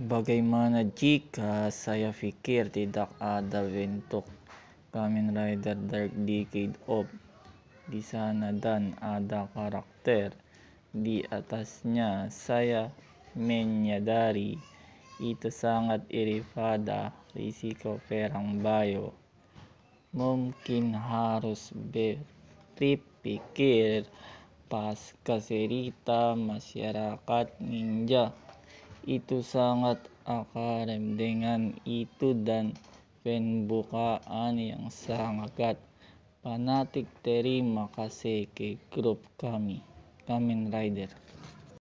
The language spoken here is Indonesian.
Bagaimana jika saya pikir tidak ada bentuk Kamen Rider Dark Decade of di sana dan ada karakter di atasnya saya menyadari itu sangat iri pada risiko perang bayo mungkin harus berpikir pas keserita masyarakat ninja itu sangat akarim dengan itu dan pembukaan yang sangat fanatik terima kasih ke grup kami kamen rider